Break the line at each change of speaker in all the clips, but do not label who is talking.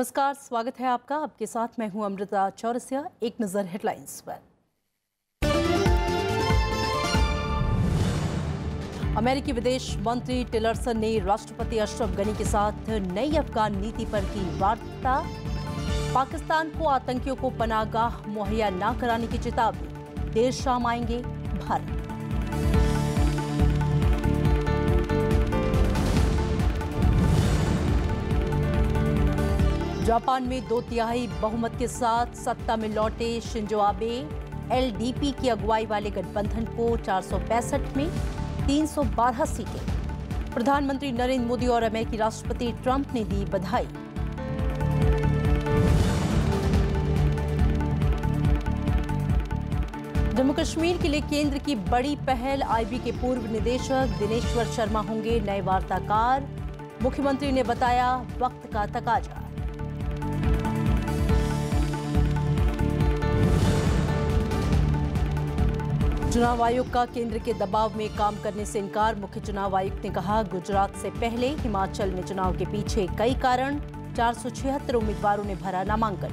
नमस्कार स्वागत है आपका आपके साथ मैं हूं अमृता चौरसिया एक नज़र हेडलाइंस पर अमेरिकी विदेश मंत्री टिलरसन ने राष्ट्रपति अशरफ गनी के साथ नई अफगान नीति पर की वार्ता पाकिस्तान को आतंकियों को पनागाह मुहैया न कराने की चेतावनी देर शाम आएंगे भारत जापान में दो तिहाई बहुमत के साथ सत्ता में लौटे शिंजो आबे एलडीपी की अगुवाई वाले गठबंधन को चार में 312 सीटें प्रधानमंत्री नरेंद्र मोदी और अमेरिकी राष्ट्रपति ट्रंप ने दी बधाई जम्मू कश्मीर के लिए केंद्र की बड़ी पहल आईबी के पूर्व निदेशक दिनेश्वर शर्मा होंगे नए वार्ताकार मुख्यमंत्री ने बताया वक्त का तकाजा चुनाव आयोग का केंद्र के दबाव में काम करने से इनकार मुख्य चुनाव आयुक्त ने कहा गुजरात से पहले हिमाचल में चुनाव के पीछे कई कारण चार उम्मीदवारों ने भरा नामांकन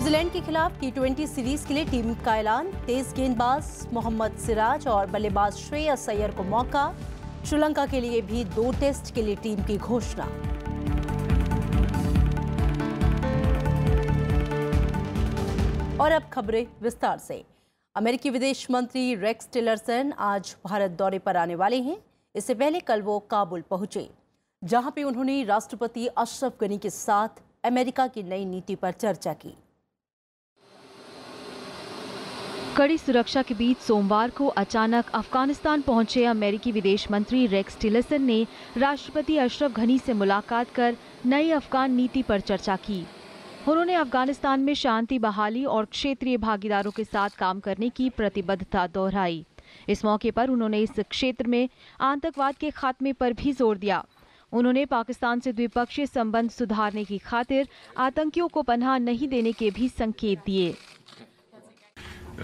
न्यूजीलैंड के खिलाफ टी ट्वेंटी सीरीज के लिए टीम का ऐलान तेज गेंदबाज मोहम्मद सिराज और बल्लेबाज श्रेयस सैयर को मौका श्रीलंका के लिए भी दो टेस्ट के लिए टीम की घोषणा और अब खबरें विस्तार से अमेरिकी विदेश मंत्री रेक्स टिलरसन आज भारत दौरे पर आने वाले हैं इससे पहले कल वो काबुल पहुंचे जहां पे उन्होंने राष्ट्रपति अशरफ गनी के साथ अमेरिका की नई नीति पर चर्चा की
कड़ी सुरक्षा के बीच सोमवार को अचानक अफगानिस्तान पहुंचे अमेरिकी विदेश मंत्री रेक्स टिलरसन ने राष्ट्रपति अशरफ घनी से मुलाकात कर नई अफगान नीति पर चर्चा की उन्होंने अफगानिस्तान में शांति बहाली और क्षेत्रीय भागीदारों के साथ काम करने की प्रतिबद्धता दोहराई इस मौके पर उन्होंने इस क्षेत्र में आतंकवाद के खात्मे पर भी जोर दिया उन्होंने पाकिस्तान से द्विपक्षीय संबंध सुधारने की खातिर आतंकियों को पनाह नहीं देने के भी संकेत दिए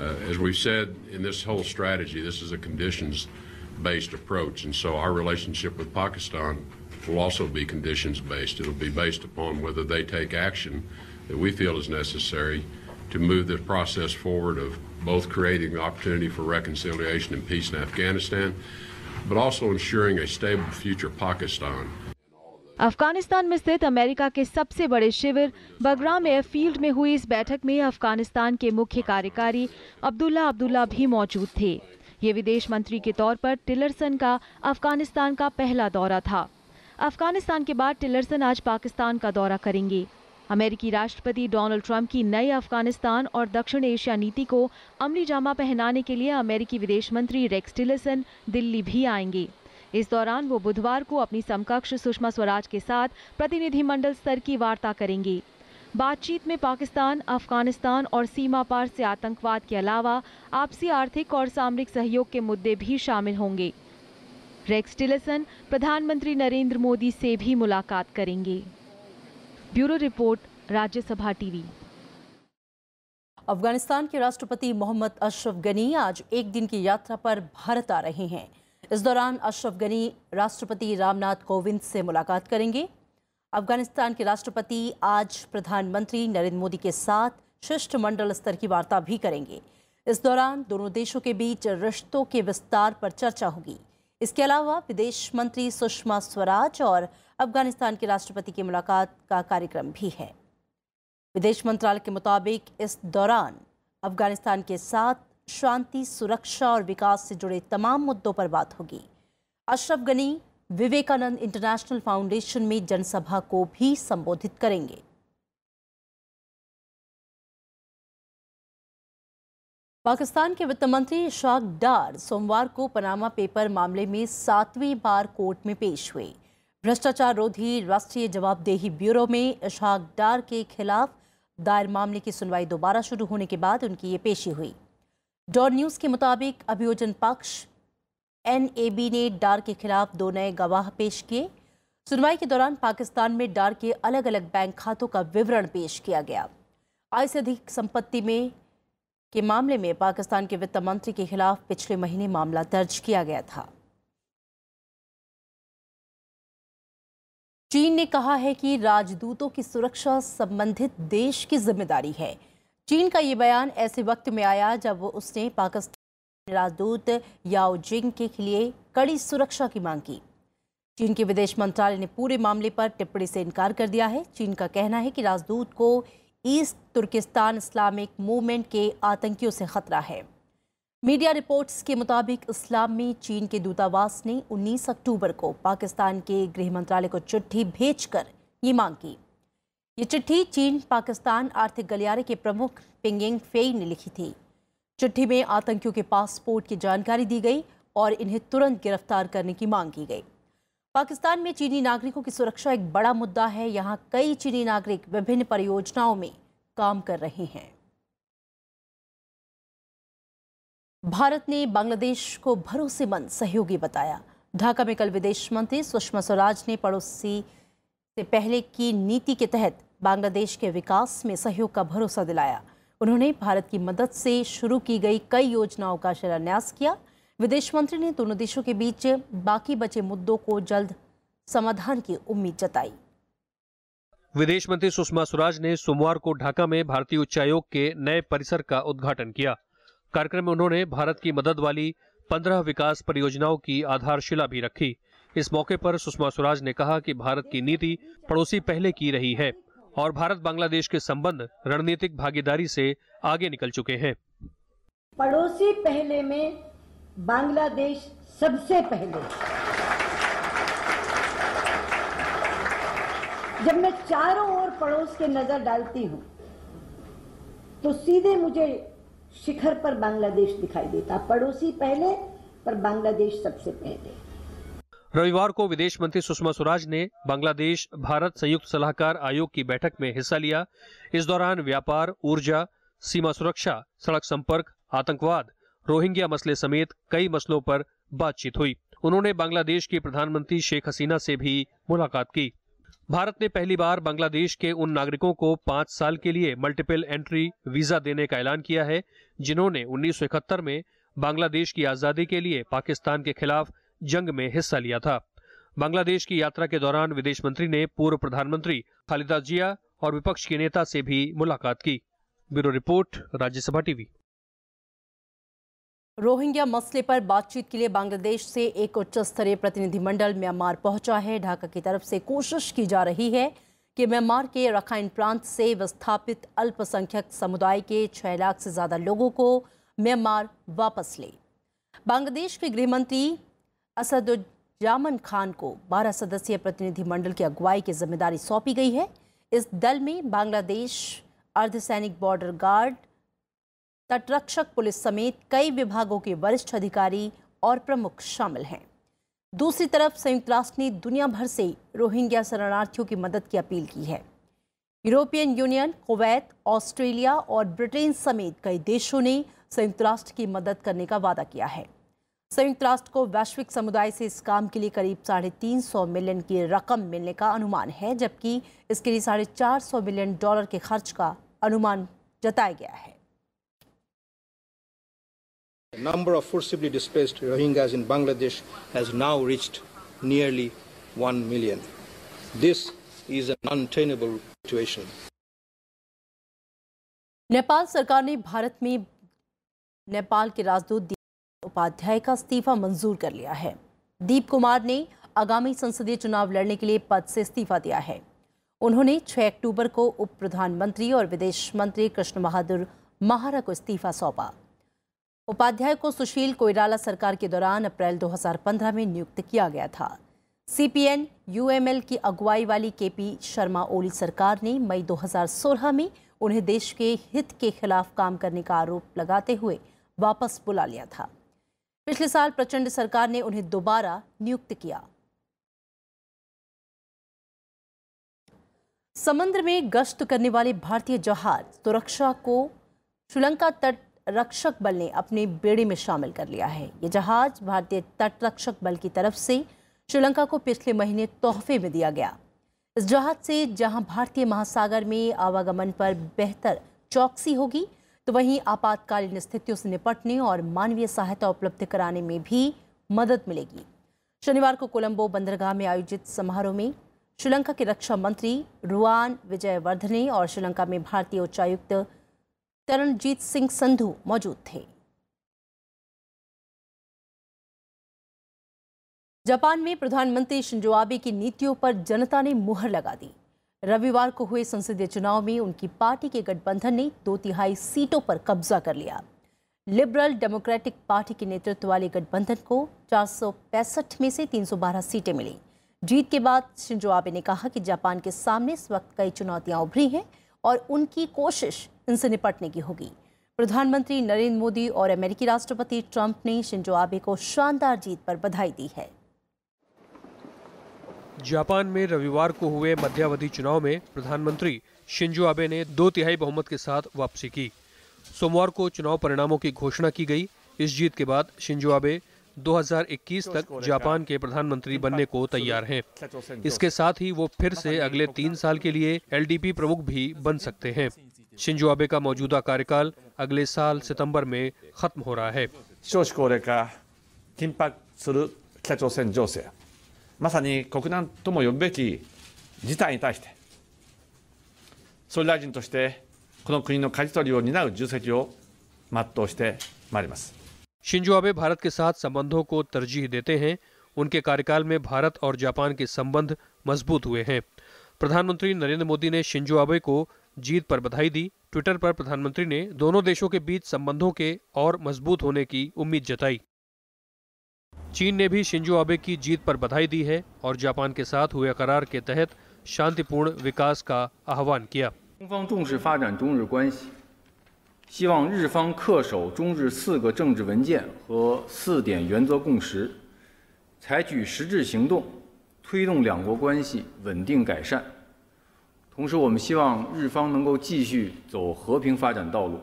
Uh, as we said in this whole strategy, this is a conditions based approach. And so our relationship with Pakistan will also be conditions based. It'll be based upon whether they take action that we feel is necessary to move the process forward of both creating the opportunity for reconciliation and peace in Afghanistan, but also ensuring a stable future Pakistan.
Afghanistan में स्थित America के सबसे बड़े शिविर Bagram airfield में हुई इस बैठक में अफगानिस्तान के मुख्य कार्यकारी अब्दुल्ला अब्दुल्ला भी मौजूद थे ये विदेश मंत्री के तौर पर टिलरसन का अफगानिस्तान का पहला दौरा था अफगानिस्तान के बाद टिलरसन आज पाकिस्तान का दौरा करेंगे अमेरिकी राष्ट्रपति डोनाल्ड ट्रंप की नई अफगानिस्तान और दक्षिण एशिया नीति को अमली जामा पहनाने के लिए अमेरिकी विदेश मंत्री रेक्स टिलसन दिल्ली भी आएंगे इस दौरान वो बुधवार को अपनी समकक्ष सुषमा स्वराज के साथ प्रतिनिधिमंडल स्तर की वार्ता करेंगे बातचीत में पाकिस्तान अफगानिस्तान और सीमा पार से आतंकवाद के अलावा आपसी आर्थिक और सामरिक सहयोग के मुद्दे भी शामिल होंगे रेक्स टिलसन प्रधानमंत्री नरेंद्र मोदी से भी मुलाकात करेंगे bureau report Rajya Sabha TV Afghanistan
के राष्ट्रपति मोहम्मद अशरफ गनी आज एक दिन की यात्रा पर भारत आ रहे हैं इस दौरान अशरफ गनी राष्ट्रपति रामनाथ कोविंद से मुलाकात करेंगे अफगानिस्तान के राष्ट्रपति आज प्रधानमंत्री नरेंद्र मोदी के साथ शिष्टमंडल स्तर की वार्ता भी करेंगे इस दौरान दोनों देशों के बीच रिश्तों के विस्तार पर चर्चा होगी इसके अलावा विदेश मंत्री सुषमा स्वराज और अफगानिस्तान के राष्ट्रपति की मुलाकात का कार्यक्रम भी है विदेश मंत्रालय के मुताबिक इस दौरान अफगानिस्तान के साथ शांति सुरक्षा और विकास से जुड़े तमाम मुद्दों पर बात होगी अशरफ गनी विवेकानंद इंटरनेशनल फाउंडेशन में जनसभा को भी संबोधित करेंगे पाकिस्तान के वित्त मंत्री इशाक डार सोमवार को पनामा पेपर मामले में सातवीं बार कोर्ट में पेश हुए भ्रष्टाचार रोधी राष्ट्रीय जवाबदेही ब्यूरो में इशाक डार के खिलाफ दायर मामले की सुनवाई दोबारा शुरू होने के बाद उनकी ये पेशी हुई डॉन न्यूज़ के मुताबिक अभियोजन पक्ष एनएबी ने डार के खिलाफ दो नए गवाह पेश किए सुनवाई के दौरान पाकिस्तान में डार के अलग अलग बैंक खातों का विवरण पेश किया गया आय से अधिक संपत्ति में के मामले में पाकिस्तान के वित्त मंत्री के खिलाफ पिछले महीने मामला दर्ज किया गया था चीन ने कहा है कि राजदूतों की सुरक्षा संबंधित देश की जिम्मेदारी है चीन का ये बयान ऐसे वक्त में आया जब उसने पाकिस्तान राजदूत याओ जिंग के लिए कड़ी सुरक्षा की मांग की चीन के विदेश मंत्रालय ने पूरे मामले पर टिप्पणी से इनकार कर दिया है चीन का कहना है कि राजदूत को ईस्ट तुर्किस्तान इस्लामिक मूवमेंट के आतंकियों से खतरा है मीडिया रिपोर्ट्स के मुताबिक इस्लाम में चीन के दूतावास ने 19 अक्टूबर को पाकिस्तान के गृह मंत्रालय को चिट्ठी भेजकर ये मांग की ये चिट्ठी चीन पाकिस्तान आर्थिक गलियारे के प्रमुख पिंगिंग फेई ने लिखी थी चिट्ठी में आतंकियों के पासपोर्ट की जानकारी दी गई और इन्हें तुरंत गिरफ्तार करने की मांग की गई पाकिस्तान में चीनी नागरिकों की सुरक्षा एक बड़ा मुद्दा है यहाँ कई चीनी नागरिक विभिन्न परियोजनाओं में काम कर रहे हैं भारत ने बांग्लादेश को भरोसेमंद सहयोगी बताया ढाका में कल विदेश मंत्री सुषमा स्वराज ने पड़ोसी से पहले की नीति के तहत बांग्लादेश के विकास में सहयोग का भरोसा दिलाया उन्होंने भारत की मदद से शुरू की गई कई योजनाओं का शिलान्यास किया विदेश मंत्री ने दोनों देशों के बीच बाकी बचे मुद्दों को जल्द समाधान की उम्मीद जताई
विदेश मंत्री सुषमा स्वराज ने सोमवार को ढाका में भारतीय उच्चायोग के नए परिसर का उद्घाटन किया कार्यक्रम में उन्होंने भारत की मदद वाली पंद्रह विकास परियोजनाओं की आधारशिला भी रखी इस मौके पर सुषमा स्वराज ने कहा कि भारत की नीति पड़ोसी पहले की रही है और भारत बांग्लादेश के संबंध रणनीतिक भागीदारी से आगे निकल चुके हैं
पड़ोसी
पहले में बांग्लादेश सबसे पहले जब मैं चारों ओर पड़ोस के नजर डालती हूँ तो सीधे मुझे शिखर पर बांग्लादेश दिखाई देता पड़ोसी पहले पर बांग्लादेश सबसे पहले
रविवार को विदेश मंत्री सुषमा स्वराज ने बांग्लादेश भारत संयुक्त सलाहकार आयोग की बैठक में हिस्सा लिया इस दौरान व्यापार ऊर्जा सीमा सुरक्षा सड़क संपर्क आतंकवाद रोहिंग्या मसले समेत कई मसलों पर बातचीत हुई उन्होंने बांग्लादेश की प्रधानमंत्री शेख हसीना से भी मुलाकात की भारत ने पहली बार बांग्लादेश के उन नागरिकों को पांच साल के लिए मल्टीपल एंट्री वीजा देने का ऐलान किया है जिन्होंने उन्नीस में बांग्लादेश की आजादी के लिए पाकिस्तान के खिलाफ जंग में हिस्सा लिया था बांग्लादेश की यात्रा के दौरान विदेश मंत्री ने पूर्व प्रधानमंत्री खालिदा जिया और विपक्ष के नेता से भी मुलाकात की bureau report Rajya Sabha TV
Rohingya मसले पर बातचीत के लिए बांग्लादेश से एक उच्च स्तरीय प्रतिनिधिमंडल म्यांमार पहुंचा है ढाका की तरफ से कोशिश की जा रही है कि म्यांमार के रखाइन प्रांत से विस्थापित अल्पसंख्यक समुदाय के छः लाख से ज़्यादा लोगों को म्यांमार वापस ले बांग्लादेश के गृहमंत्री असदुजामन खान को बारह सदस्यीय प्रतिनिधिमंडल की अगुवाई की जिम्मेदारी सौंपी गई है इस दल में बांग्लादेश अर्धसैनिक बॉर्डर गार्ड तटरक्षक पुलिस समेत कई विभागों के वरिष्ठ अधिकारी और प्रमुख शामिल हैं दूसरी तरफ संयुक्त राष्ट्र ने दुनिया भर से रोहिंग्या शरणार्थियों की मदद की अपील की है यूरोपियन यूनियन कुवैत ऑस्ट्रेलिया और ब्रिटेन समेत कई देशों ने संयुक्त राष्ट्र की मदद करने का वादा किया है संयुक्त राष्ट्र को वैश्विक समुदाय से इस काम के लिए करीब साढ़े तीन सौ मिलियन की रकम मिलने का अनुमान है जबकि इसके लिए साढ़े चार सौ मिलियन डॉलर के खर्च का अनुमान जताया गया है
The number of forcibly displaced Rohingyas in Bangladesh has now reached nearly 1 million. This is an untenable
situation.
Nepal सरकार ने भारत में नेपाल के राजदूत दीप उपाध्याय का इस्तीफा मंजूर कर लिया है दीप कुमार ने आगामी संसदीय चुनाव लड़ने के लिए पद से इस्तीफा दिया है उन्होंने 6 अक्टूबर को उप प्रधानमंत्री और विदेश मंत्री कृष्ण बहादुर महारा को इस्तीफा सौंपा उपाध्याय को सुशील कोयराला सरकार के दौरान अप्रैल 2015 में नियुक्त किया गया था सीपीएन यूएमएल की अगुवाई वाली केपी शर्मा ओली सरकार ने मई 2016 में उन्हें देश के हित के खिलाफ काम करने का आरोप लगाते हुए वापस बुला लिया था पिछले साल प्रचंड सरकार ने उन्हें दोबारा नियुक्त किया समुद्र में गश्त करने वाले भारतीय जहाज सुरक्षा को श्रीलंका तट रक्षक बल ने अपने बेड़े में शामिल कर लिया है ये जहाज भारतीय तटरक्षक बल की तरफ से श्रीलंका को पिछले महीने तोहफे में दिया गया इस जहाज से जहां भारतीय महासागर में आवागमन पर बेहतर चौकसी होगी तो वहीं आपातकालीन स्थितियों से निपटने और मानवीय सहायता उपलब्ध कराने में भी मदद मिलेगी शनिवार को कोलंबो बंदरगाह में आयोजित समारोह में श्रीलंका के रक्षा मंत्री रुआन विजयवर्धने और श्रीलंका में भारतीय उच्चायुक्त चरणजीत सिंह संधू मौजूद थे जापान में प्रधानमंत्री शिंजो आबे की नीतियों पर जनता ने मुहर लगा दी रविवार को हुए संसदीय चुनाव में उनकी पार्टी के गठबंधन ने दो तिहाई सीटों पर कब्जा कर लिया लिबरल डेमोक्रेटिक पार्टी के नेतृत्व वाले गठबंधन को चार में से 312 सीटें मिली जीत के बाद शिंजो आबे ने कहा कि जापान के सामने इस वक्त कई चुनौतियां उभरी हैं और उनकी कोशिश इनसे निपटने की होगी प्रधानमंत्री नरेंद्र मोदी और अमेरिकी राष्ट्रपति ट्रंप ने शिंजो आबे को शानदार जीत पर बधाई दी है
जापान में रविवार को हुए मध्यावधि चुनाव में प्रधानमंत्री शिंजो आबे ने दो तिहाई बहुमत के साथ वापसी की सोमवार को चुनाव परिणामों की घोषणा की गई इस जीत के बाद शिंजो आबे 2021 तक जापान हाँ। के प्रधानमंत्री बनने को तैयार हैं इसके साथ ही वो फिर से अगले तीन साल के लिए एलडीपी प्रमुख भी बन सकते हैं शिंजो आबे का मौजूदा कार्यकाल अगले साल सितंबर में खत्म हो रहा है शिंजो आबे भारत के साथ संबंधों को तरजीह देते हैं उनके कार्यकाल में भारत और जापान के संबंध मजबूत हुए हैं प्रधानमंत्री नरेंद्र मोदी ने शिंजो आबे को जीत पर बधाई दी ट्विटर पर प्रधानमंत्री ने दोनों देशों के बीच संबंधों के और मजबूत होने की उम्मीद जताई चीन ने भी शिंजो आबे की जीत पर बधाई दी है और जापान के साथ हुए करार के तहत शांतिपूर्ण विकास का आह्वान किया 希望日方恪守中日四个政治文件和四点原则共识，采取实质行动，推动两国关系稳定改善。同时，我们希望日方能够继续走和平发展道路。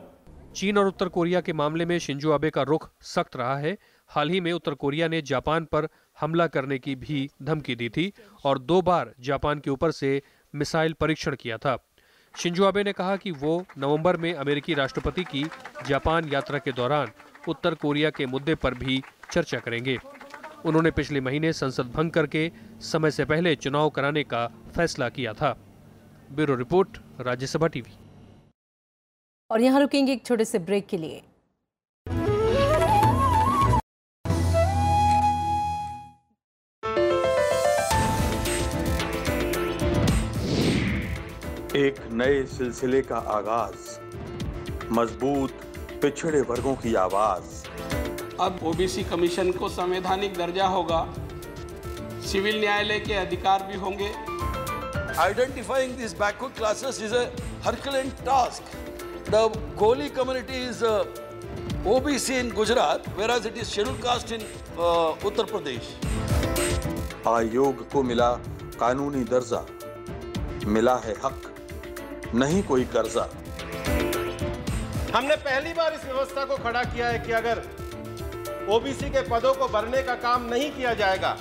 चीन और उत्तर कोरिया के मामले में शिंजुआबे का रुख सख्त रहा है। हाल ही में उत्तर कोरिया ने जापान पर हमला करने की भी धमकी दी थी और दो बार जापान के ऊपर से मिसाइल परीक्षण किया था। शिंजो आबे ने कहा कि वो नवंबर में अमेरिकी राष्ट्रपति की जापान यात्रा के दौरान उत्तर कोरिया के मुद्दे पर भी चर्चा करेंगे उन्होंने पिछले महीने संसद भंग करके समय से पहले चुनाव कराने का फैसला किया था ब्यूरो रिपोर्ट राज्यसभा टीवी
और यहाँ रुकेंगे एक छोटे से ब्रेक के लिए
एक नए सिलसिले का आगाज मजबूत पिछड़े वर्गों की आवाज
अब ओबीसी कमीशन को संवैधानिक दर्जा होगा सिविल न्यायालय के अधिकार भी होंगे identifying this
backward classes is a herculean task the Koli community is OBC in Gujarat whereas it is schedule caste in Uttar Pradesh
आयोग को मिला कानूनी दर्जा मिला है हक
नहीं कोई कर्जा
हमने पहली बार इस व्यवस्था को खड़ा किया है कि अगर ओबीसी के पदों को भरने का काम नहीं किया जाएगा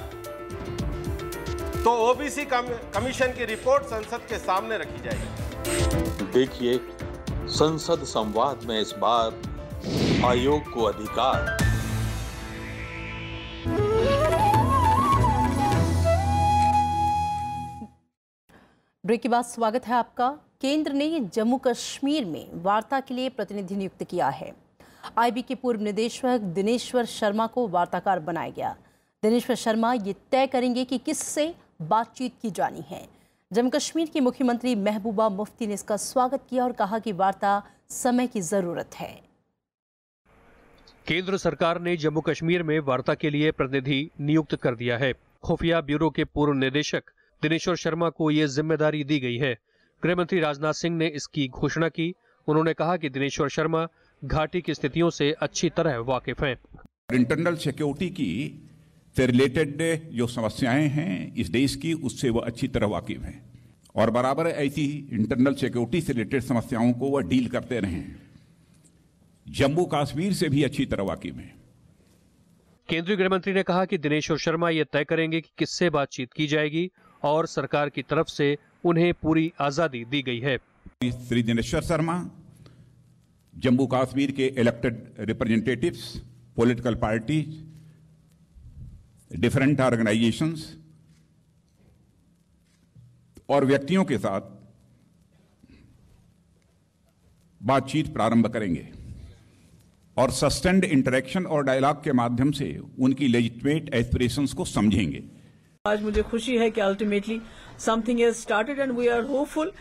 तो ओबीसी कमीशन की रिपोर्ट संसद के सामने रखी जाएगी
देखिए संसद संवाद में इस बार आयोग को अधिकार
ब्रेक के बाद स्वागत है आपका केंद्र ने जम्मू कश्मीर में वार्ता के लिए प्रतिनिधि नियुक्त किया है आईबी के पूर्व निदेशक दिनेश्वर शर्मा को वार्ताकार बनाया गया दिनेश्वर शर्मा ये तय करेंगे कि किससे बातचीत की जानी है जम्मू कश्मीर की मुख्यमंत्री महबूबा मुफ्ती ने इसका स्वागत किया और कहा कि वार्ता समय की ज़रूरत है
केंद्र सरकार ने जम्मू कश्मीर में वार्ता के लिए प्रतिनिधि नियुक्त कर दिया है खुफिया ब्यूरो के पूर्व निदेशक दिनेश्वर शर्मा को ये जिम्मेदारी दी गई है गृह मंत्री राजनाथ सिंह ने इसकी घोषणा की उन्होंने कहा कि दिनेश्वर शर्मा घाटी की स्थितियों
से अच्छी तरह वाकिफ हैं इंटरनल सिक्योरिटी की से रिलेटेड जो समस्याएं हैं इस देश की उससे वह अच्छी तरह वाकिफ हैं और बराबर ऐसी इंटरनल सिक्योरिटी से रिलेटेड समस्याओं को वह डील करते रहे जम्मू कश्मीर से भी अच्छी तरह वाकिफ हैं
केंद्रीय गृह मंत्री ने कहा कि दिनेश्वर शर्मा यह तय करेंगे कि किससे बातचीत की जाएगी और सरकार की तरफ से उन्हें पूरी आज़ादी
दी गई है श्री दिनेश्वर शर्मा जम्मू कश्मीर के elected representatives political party different organisations और व्यक्तियों के साथ बातचीत प्रारंभ करेंगे और सस्टेंड इंटरेक्शन और डायलॉग के माध्यम से उनकी लेजिटमेट एस्पिरेशंस को समझेंगे
आज मुझे खुशी है कि ultimately something is started and we are hopeful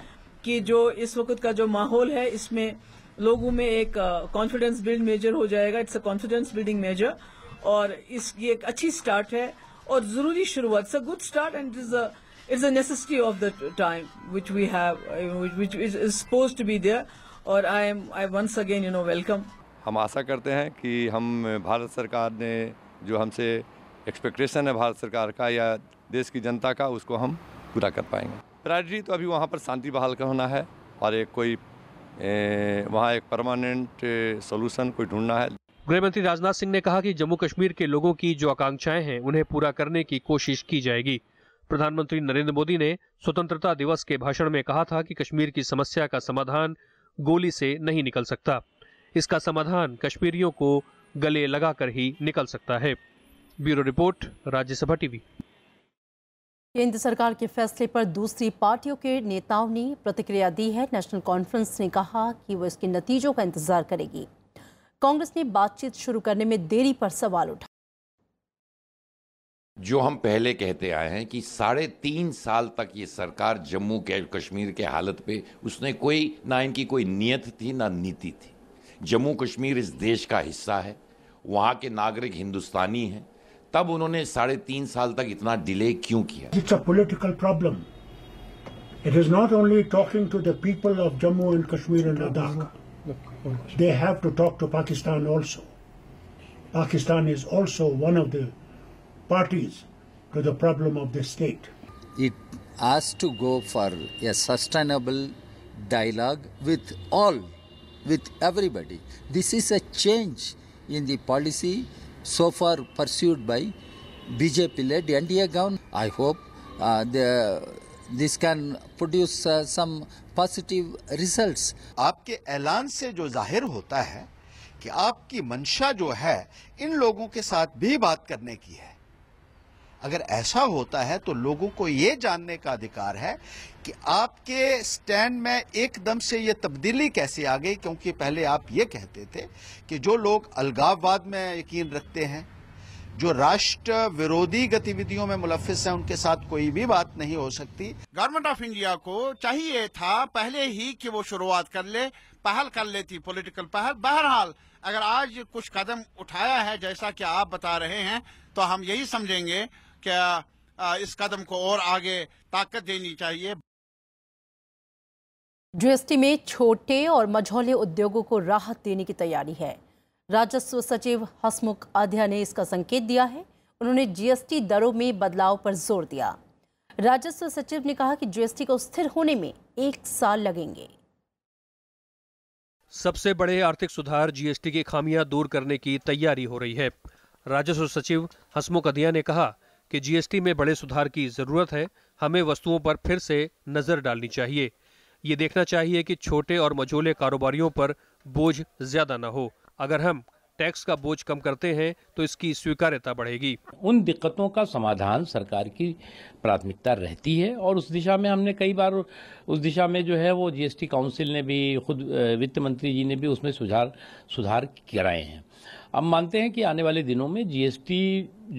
कि जो इस वक्त का जो माहौल है इसमें लोगों में एक कॉन्फिडेंस बिल्ड मेजर हो जाएगा it's a confidence building measure और इसकी एक अच्छी स्टार्ट है और जरूरी शुरुआत it's a good start and it is a it's a necessity of the time which we have which is suppose to be there और I am I once again you know welcome
हम आशा करते हैं कि हम भारत सरकार ने जो हमसे एक्सपेक्टेशन है भारत सरकार का या देश की जनता का उसको हम पूरा कर पाएंगे प्रायोरिटी तो अभी वहाँ पर शांति बहाल का होना है और एक कोई वहाँ एक परमानेंट सोल्यूशन कोई ढूंढना है गृहमंत्री राजनाथ सिंह ने कहा कि जम्मू कश्मीर के लोगों की जो आकांक्षाएं हैं उन्हें पूरा करने की कोशिश की जाएगी प्रधानमंत्री नरेंद्र मोदी ने स्वतंत्रता दिवस के भाषण में कहा था कि कश्मीर की समस्या का समाधान गोली से नहीं निकल सकता इसका समाधान कश्मीरियों को गले लगाकर ही निकल सकता है ब्यूरो रिपोर्ट राज्यसभा टीवी
केंद्र सरकार के फैसले पर दूसरी पार्टियों के नेताओं ने प्रतिक्रिया दी है नेशनल कॉन्फ्रेंस ने कहा कि वो इसके नतीजों का इंतजार करेगी कांग्रेस ने बातचीत शुरू करने में देरी पर सवाल उठा
जो हम पहले कहते आए हैं कि साढ़े तीन साल तक ये सरकार जम्मू कश्मीर के हालत पे उसने कोई ना इनकी कोई नियत थी ना नीति थी जम्मू कश्मीर इस देश का हिस्सा है वहाँ के नागरिक हिंदुस्तानी हैं तब उन्होंने साढ़े तीन साल तक इतना डिले क्यों किया it's a political problem it is not only talking to the people of Jammu and Kashmir and
Ladakh
they have to talk to Pakistan Pakistan is one of the parties to the problem of the state.
It has to go for a sustainable dialogue with all, with everybody. This is a change in the policy so far pursued by BJP led
NDA government. I hope uh, the, this can produce uh, some positive results. आपके ऐलान से जो जाहिर होता है कि आपकी मंशा जो है इन लोगों के साथ भी बात करने की है अगर ऐसा होता है तो लोगों को ये जानने का अधिकार है कि आपके स्टैंड में एकदम से ये तब्दीली कैसे आ गई क्योंकि पहले आप ये कहते थे कि जो लोग अलगाववाद में यकीन रखते हैं जो राष्ट्र विरोधी गतिविधियों में मुलफिस हैं उनके साथ कोई भी बात नहीं हो सकती
गवर्नमेंट ऑफ इंडिया को चाहिए था पहले ही कि वो शुरुआत कर ले पहल कर लेती पॉलिटिकल पहल बहरहाल अगर आज कुछ कदम उठाया है जैसा कि आप बता रहे हैं तो हम यही समझेंगे कि इस कदम को और आगे ताकत देनी चाहिए
जीएसटी में छोटे और मझौले उद्योगों को राहत देने की तैयारी है राजस्व सचिव हसमुख आध्या ने इसका संकेत दिया है उन्होंने जीएसटी दरों में बदलाव पर जोर दिया राजस्व सचिव ने कहा कि जीएसटी को स्थिर होने में एक साल लगेंगे
सबसे बड़े आर्थिक सुधार जीएसटी की खामियां दूर करने की तैयारी हो रही है राजस्व सचिव हसमुख अधिया ने कहा कि जीएसटी में बड़े सुधार की जरूरत है हमें वस्तुओं पर फिर से नजर डालनी चाहिए ये देखना चाहिए कि छोटे और मझोले कारोबारियों पर बोझ ज्यादा न हो अगर हम टैक्स का बोझ कम करते हैं तो इसकी स्वीकार्यता बढ़ेगी उन दिक्कतों का समाधान सरकार की प्राथमिकता रहती है और उस दिशा में हमने कई बार उस दिशा में जो है वो जीएसटी काउंसिल ने भी खुद वित्त मंत्री जी ने भी उसमें सुधार सुधार कराए हैं अब मानते हैं कि आने वाले दिनों में जीएसटी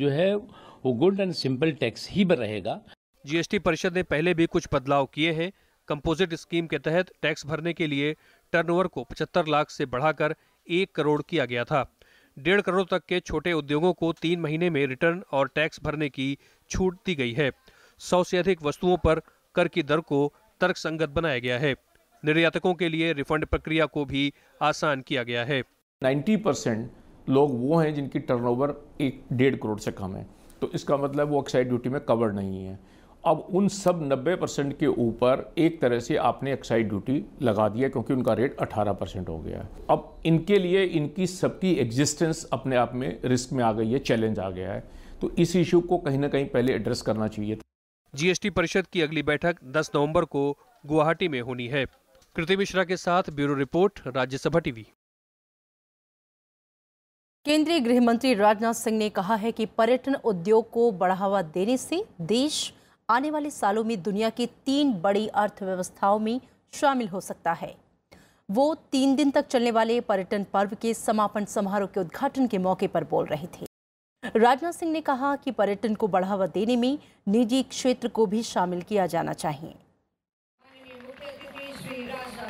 जो है वो गुड एंड सिंपल टैक्स ही रहेगा जीएसटी परिषद ने पहले भी कुछ बदलाव किए हैं कंपोजिट स्कीम के तहत टैक्स भरने के लिए टर्नओवर को 75 लाख से बढ़ाकर एक करोड़ किया गया था डेढ़ करोड़ तक के छोटे उद्योगों को तीन महीने में रिटर्न और टैक्स भरने की छूट दी गई है सौ से अधिक वस्तुओं पर कर की दर को तर्क बनाया गया है निर्यातकों के लिए रिफंड प्रक्रिया को भी आसान किया गया है 90
परसेंट लोग वो हैं जिनकी टर्नओवर एक डेढ़ करोड़ से कम है तो इसका मतलब वो एक्साइज ड्यूटी में कवर नहीं है अब उन सब 90 परसेंट के ऊपर एक तरह से आपने एक्साइज ड्यूटी लगा दिया क्योंकि उनका रेट 18 परसेंट हो गया है अब इनके लिए इनकी सबकी एग्जिस्टेंस अपने आप में रिस्क में आ गई है चैलेंज आ गया है तो इस इशू को कहीं ना कहीं पहले एड्रेस करना चाहिए
जीएसटी परिषद की अगली बैठक 10 नवंबर को गुवाहाटी में होनी है कृति मिश्रा के साथ ब्यूरो रिपोर्ट राज्यसभा टीवी
केंद्रीय गृह मंत्री राजनाथ सिंह ने कहा है कि पर्यटन उद्योग को बढ़ावा देने से देश आने वाले सालों में दुनिया की तीन बड़ी अर्थव्यवस्थाओं में शामिल हो सकता है वो तीन दिन तक चलने वाले पर्यटन पर्व के समापन समारोह के उद्घाटन के मौके पर बोल रहे थे राजनाथ सिंह ने कहा कि पर्यटन को बढ़ावा देने में निजी क्षेत्र को भी शामिल किया जाना चाहिए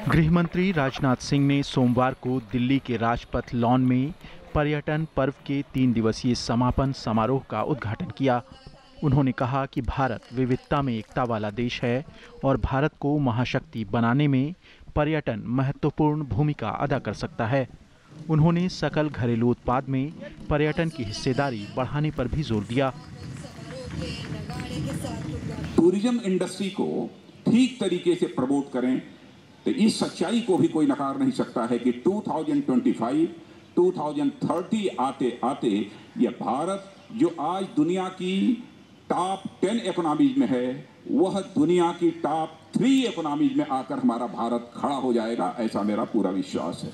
गृह मंत्री राजनाथ सिंह ने सोमवार को दिल्ली के राजपथ लॉन में पर्यटन पर्व के तीन दिवसीय समापन समारोह का उद्घाटन किया उन्होंने कहा कि भारत विविधता में एकता वाला देश है और भारत को महाशक्ति बनाने में पर्यटन महत्वपूर्ण भूमिका अदा कर सकता है उन्होंने सकल घरेलू उत्पाद में पर्यटन की हिस्सेदारी बढ़ाने पर भी जोर दिया
टूरिज्म इंडस्ट्री को ठीक तरीके से प्रमोट करें तो इस सच्चाई को भी कोई नकार नहीं सकता है कि 2025 2030 आते आते यह भारत जो आज दुनिया की टॉप टेन इकोनॉमीज में है वह दुनिया की टॉप थ्री इकोनॉमीज में आकर हमारा भारत खड़ा हो जाएगा ऐसा मेरा पूरा विश्वास है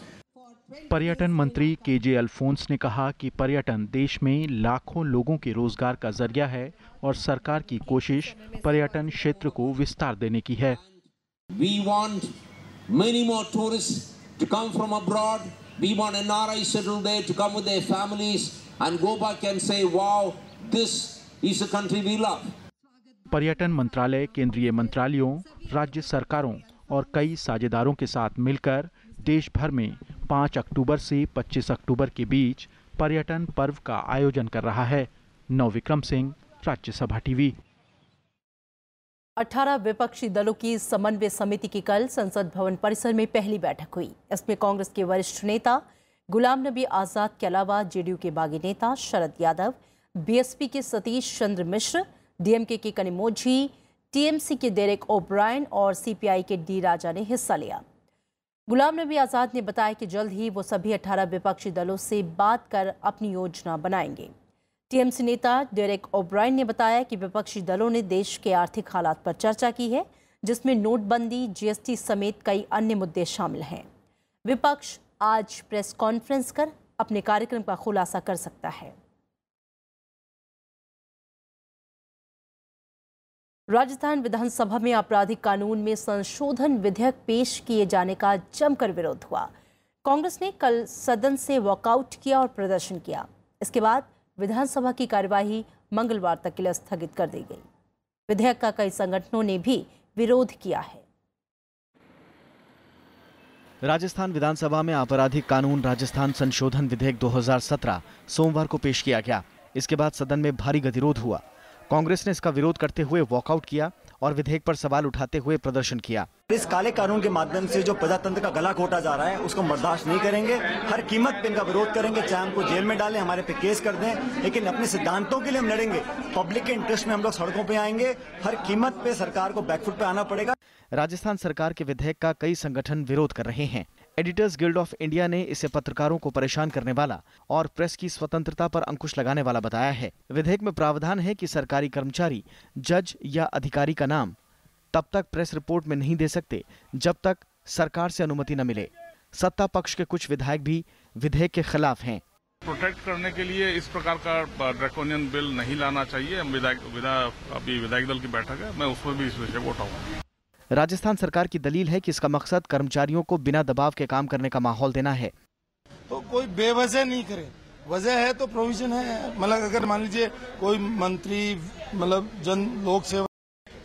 पर्यटन मंत्री के जे अल्फोंस ने कहा कि पर्यटन देश में लाखों लोगों के रोजगार का जरिया है और सरकार की कोशिश पर्यटन क्षेत्र को विस्तार देने की है
We want many more tourists to come from abroad. We want NRI settled there to come with their families and go back and say, wow, इस कंट्री वी लव
पर्यटन मंत्रालय केंद्रीय मंत्रालयों राज्य सरकारों और कई साझेदारों के साथ मिलकर देश भर में 5 अक्टूबर से 25 अक्टूबर के बीच पर्यटन पर्व का आयोजन कर रहा है नव विक्रम सिंह राज्यसभा टीवी
18 विपक्षी दलों की समन्वय समिति की कल संसद भवन परिसर में पहली बैठक हुई इसमें कांग्रेस के वरिष्ठ नेता गुलाम नबी आज़ाद के अलावा जेडीयू के बागी नेता शरद यादव बीएसपी के सतीश चंद्र मिश्र डीएमके के कनिमोझी टीएमसी के डेरेक ओब्रायन और सीपीआई के डी राजा ने हिस्सा लिया गुलाम नबी आज़ाद ने बताया कि जल्द ही वो सभी 18 विपक्षी दलों से बात कर अपनी योजना बनाएंगे टीएमसी नेता डेरेक ओब्रायन ने बताया कि विपक्षी दलों ने देश के आर्थिक हालात पर चर्चा की है जिसमें नोटबंदी जीएसटी समेत कई अन्य मुद्दे शामिल हैं विपक्ष आज प्रेस कॉन्फ्रेंस कर अपने कार्यक्रम का खुलासा कर सकता है राजस्थान विधानसभा में आपराधिक कानून में संशोधन विधेयक पेश किए जाने का जमकर विरोध हुआ कांग्रेस ने कल सदन से वॉकआउट किया और प्रदर्शन किया इसके बाद विधानसभा की कार्यवाही मंगलवार तक के लिए स्थगित कर दी गई विधेयक का कई संगठनों ने भी विरोध किया है
राजस्थान विधानसभा में आपराधिक कानून राजस्थान संशोधन विधेयक 2017 सोमवार को पेश किया गया इसके बाद सदन में भारी गतिरोध हुआ कांग्रेस ने इसका विरोध करते हुए वॉकआउट किया और विधेयक पर सवाल उठाते हुए प्रदर्शन किया इस काले कानून के माध्यम से जो प्रजातंत्र का गला घोटा जा रहा है उसको बर्दाश्त नहीं करेंगे हर कीमत पे इनका विरोध करेंगे चाहे हमको जेल में डालें हमारे पे केस कर दें लेकिन अपने सिद्धांतों के लिए हम लड़ेंगे पब्लिक के इंटरेस्ट में हम लोग सड़कों पे आएंगे हर कीमत पे सरकार को बैकफुट पे आना पड़ेगा राजस्थान सरकार के विधेयक का कई संगठन विरोध कर रहे हैं एडिटर्स गिल्ड ऑफ इंडिया ने इसे पत्रकारों को परेशान करने वाला और प्रेस की स्वतंत्रता पर अंकुश लगाने वाला बताया है विधेयक में प्रावधान है कि सरकारी कर्मचारी जज या अधिकारी का नाम तब तक प्रेस रिपोर्ट में नहीं दे सकते जब तक सरकार से अनुमति न मिले सत्ता पक्ष के कुछ विधायक भी विधेयक के खिलाफ हैं
प्रोटेक्ट करने के लिए इस प्रकार का ड्रैकोनियन बिल नहीं लाना चाहिए विधायक अभी विधायक दल की बैठक है मैं उसमें भी इस विषय को उठाऊंगा
राजस्थान सरकार की दलील है कि इसका मकसद कर्मचारियों को बिना दबाव के काम करने का माहौल देना है
तो कोई बेवजह नहीं करे वजह है तो प्रोविजन है मतलब अगर मान लीजिए कोई मंत्री मतलब जन लोक सेवा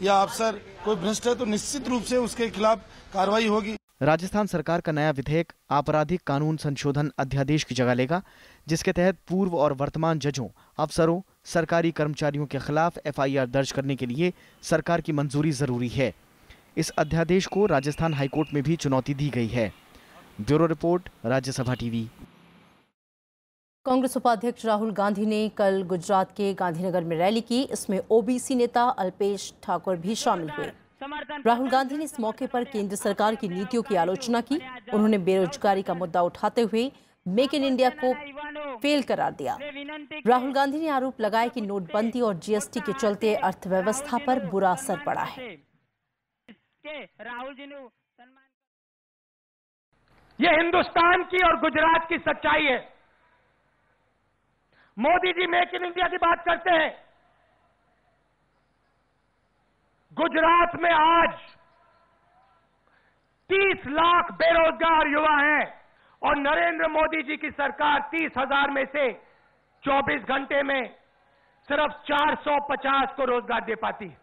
या अफसर कोई भ्रष्ट है तो निश्चित रूप से उसके खिलाफ
कार्रवाई होगी राजस्थान सरकार का नया विधेयक आपराधिक कानून संशोधन अध्यादेश की जगह लेगा जिसके तहत पूर्व और वर्तमान जजों अफसरों सरकारी कर्मचारियों के खिलाफ एफआईआर दर्ज करने के लिए सरकार की मंजूरी जरूरी है इस अध्यादेश को राजस्थान हाईकोर्ट में भी चुनौती दी गई है bureau report Rajya Sabha TV
Congress उपाध्यक्ष राहुल गांधी ने कल गुजरात के गांधीनगर में रैली की इसमें ओबीसी नेता अल्पेश ठाकुर भी शामिल हुए राहुल गांधी ने इस मौके पर केंद्र सरकार की नीतियों की आलोचना की उन्होंने बेरोजगारी का मुद्दा उठाते हुए मेक इन इंडिया को फेल करार दिया राहुल गांधी ने आरोप लगाया कि नोटबंदी और जीएसटी के चलते अर्थव्यवस्था पर बुरा असर पड़ा
है के राहुल जी ने सम्मान ये हिंदुस्तान की और गुजरात की सच्चाई है Modi ji make in India की बात करते हैं गुजरात में आज 30 लाख बेरोजगार युवा हैं और नरेंद्र मोदी जी की सरकार तीस हजार में से 24 घंटे में सिर्फ 450 को रोजगार दे पाती है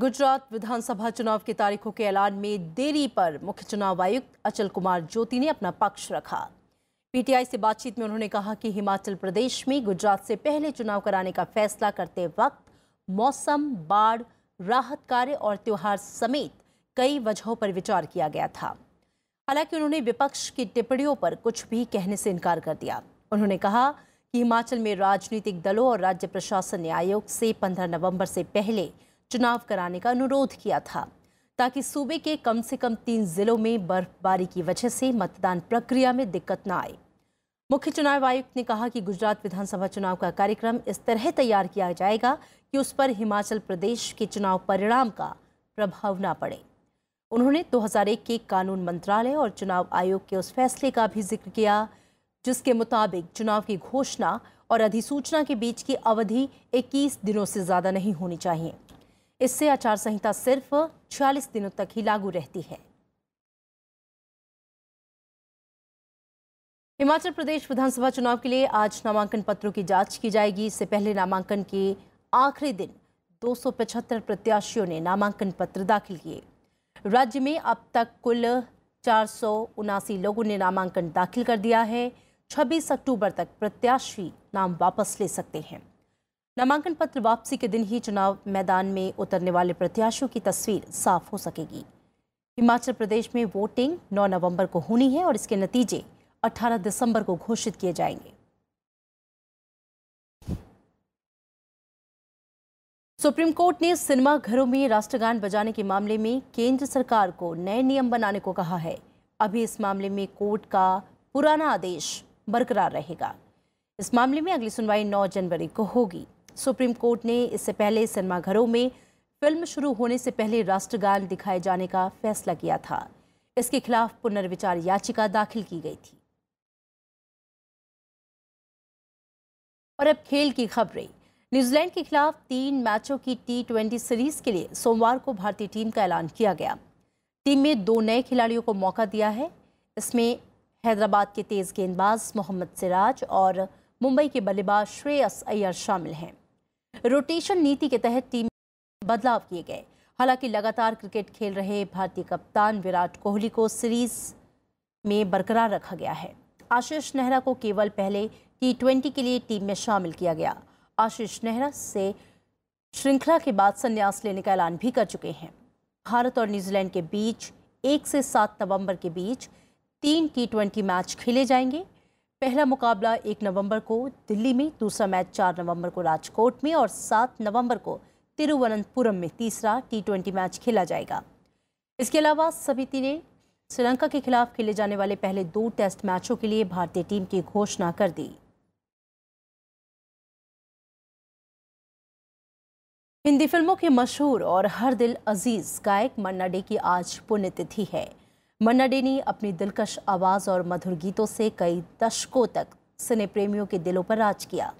गुजरात विधानसभा चुनाव की तारीखों के ऐलान में देरी पर मुख्य चुनाव आयुक्त अचल कुमार ज्योति ने अपना पक्ष रखा पीटीआई से बातचीत में उन्होंने कहा कि हिमाचल प्रदेश में गुजरात से पहले चुनाव कराने का फैसला करते वक्त मौसम बाढ़ राहत कार्य और त्यौहार समेत कई वजहों पर विचार किया गया था हालांकि उन्होंने विपक्ष की टिप्पणियों पर कुछ भी कहने से इनकार कर दिया उन्होंने कहा कि हिमाचल में राजनीतिक दलों और राज्य प्रशासन ने आयोग से 15 नवंबर से पहले चुनाव कराने का अनुरोध किया था ताकि सूबे के कम से कम तीन जिलों में बर्फबारी की वजह से मतदान प्रक्रिया में दिक्कत न आए मुख्य चुनाव आयुक्त ने कहा कि गुजरात विधानसभा चुनाव का कार्यक्रम इस तरह तैयार किया जाएगा कि उस पर हिमाचल प्रदेश के चुनाव परिणाम का प्रभाव ना पड़े उन्होंने 2001 के कानून मंत्रालय और चुनाव आयोग के उस फैसले का भी जिक्र किया जिसके मुताबिक चुनाव की घोषणा और अधिसूचना के बीच की अवधि 21 दिनों से ज़्यादा नहीं होनी चाहिए इससे आचार संहिता सिर्फ छियालीस दिनों तक ही लागू रहती है हिमाचल प्रदेश विधानसभा चुनाव के लिए आज नामांकन पत्रों की जांच की जाएगी इससे पहले नामांकन के आखिरी दिन 275 प्रत्याशियों ने नामांकन पत्र दाखिल किए राज्य में अब तक कुल चार लोगों ने नामांकन दाखिल कर दिया है 26 अक्टूबर तक प्रत्याशी नाम वापस ले सकते हैं नामांकन पत्र वापसी के दिन ही चुनाव मैदान में उतरने वाले प्रत्याशियों की तस्वीर साफ हो सकेगी हिमाचल प्रदेश में वोटिंग 9 नवंबर को होनी है और इसके नतीजे 18 दिसंबर को घोषित किए जाएंगे सुप्रीम कोर्ट ने सिनेमा घरों में राष्ट्रगान बजाने के मामले में केंद्र सरकार को नए नियम बनाने को कहा है अभी इस मामले में कोर्ट का पुराना आदेश बरकरार रहेगा इस मामले में अगली सुनवाई 9 जनवरी को होगी सुप्रीम कोर्ट ने इससे पहले सिनेमाघरों में फिल्म शुरू होने से पहले राष्ट्रगान दिखाए जाने का फैसला किया था इसके खिलाफ पुनर्विचार याचिका दाखिल की गई थी और अब खेल की खबरें न्यूजीलैंड के खिलाफ तीन मैचों की टी ट्वेंटी सीरीज के लिए सोमवार को भारतीय टीम का ऐलान किया गया टीम में दो नए खिलाड़ियों को मौका दिया है इसमें हैदराबाद के तेज़ गेंदबाज मोहम्मद सिराज और मुंबई के बल्लेबाज श्रेयस अय्यर शामिल हैं रोटेशन नीति के तहत टीम बदलाव किए गए हालांकि लगातार क्रिकेट खेल रहे भारतीय कप्तान विराट कोहली को सीरीज में बरकरार रखा गया है आशीष नेहरा को केवल पहले टी ट्वेंटी के लिए टीम में शामिल किया गया आशीष नेहरा से श्रृंखला के बाद संन्यास लेने का ऐलान भी कर चुके हैं भारत और न्यूजीलैंड के बीच एक से सात नवंबर के बीच तीन टी ट्वेंटी मैच खेले जाएंगे पहला मुकाबला एक नवंबर को दिल्ली में दूसरा मैच चार नवंबर को राजकोट में और सात नवंबर को तिरुवनंतपुरम में तीसरा टी ट्वेंटी मैच खेला जाएगा इसके अलावा समिति ने श्रीलंका के खिलाफ खेले जाने वाले पहले दो टेस्ट मैचों के लिए भारतीय टीम की घोषणा कर दी हिंदी फिल्मों के मशहूर और हर दिल अजीज गायक मन्ना डे की आज पुण्यतिथि है मन्ना डे ने अपनी दिलकश आवाज़ और मधुर गीतों से कई दशकों तक सिने प्रेमियों के दिलों पर राज किया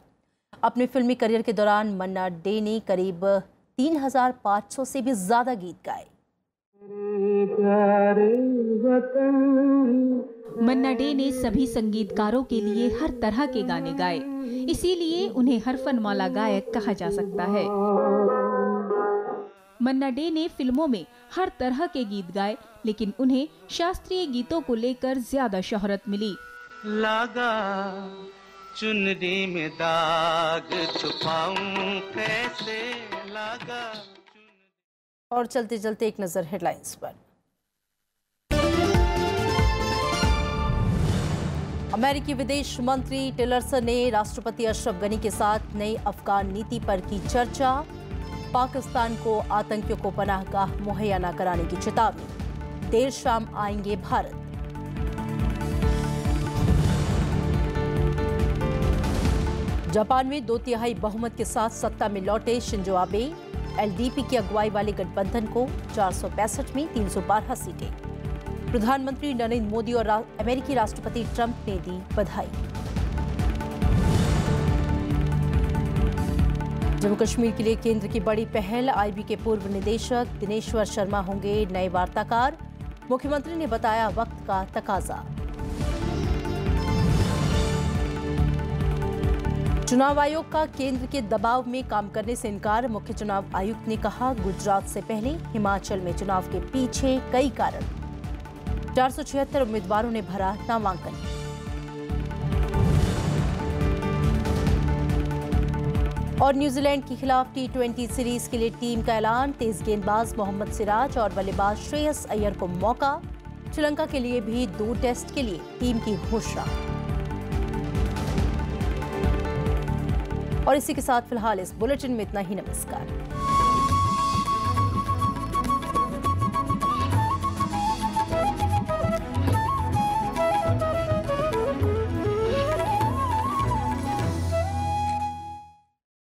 अपने फिल्मी करियर के दौरान मन्ना डे ने करीब 3,500 से भी ज़्यादा गीत गाए
मन्ना डे ने सभी संगीतकारों के लिए हर तरह के गाने गाए इसीलिए उन्हें हर मौला गायक कहा जा सकता है मन्ना डे ने फिल्मों में हर तरह के गीत गाए लेकिन उन्हें शास्त्रीय गीतों को लेकर ज्यादा शोहरत मिली
लागा चुनरी में दाग छुपाऊं
कैसे लागा और चलते चलते एक नजर हेडलाइंस पर अमेरिकी विदेश मंत्री टेलरसन ने राष्ट्रपति अशरफ गनी के साथ नई अफगान नीति पर की चर्चा पाकिस्तान को आतंकियों को पनाहगाह मुहैया न कराने की चेतावनी देर शाम आएंगे भारत जापान में दो तिहाई बहुमत के साथ सत्ता में लौटे शिंजो आबे एलडीपी की अगुवाई वाले गठबंधन को चार में तीन सीटें प्रधानमंत्री नरेंद्र मोदी और रा, अमेरिकी राष्ट्रपति ट्रंप ने दी बधाई जम्मू कश्मीर के लिए केंद्र की बड़ी पहल आईबी के पूर्व निदेशक दिनेश्वर शर्मा होंगे नए वार्ताकार मुख्यमंत्री ने बताया वक्त का तकाजा चुनाव आयोग का केंद्र के दबाव में काम करने से इनकार मुख्य चुनाव आयुक्त ने कहा गुजरात से पहले हिमाचल में चुनाव के पीछे कई कारण चार उम्मीदवारों ने भरा नामांकन और न्यूजीलैंड के खिलाफ टी ट्वेंटी सीरीज के लिए टीम का ऐलान तेज गेंदबाज मोहम्मद सिराज और बल्लेबाज श्रेयस अय्यर को मौका श्रीलंका के लिए भी दो टेस्ट के लिए टीम की घोषणा और इसी के साथ फिलहाल इस बुलेटिन में इतना ही नमस्कार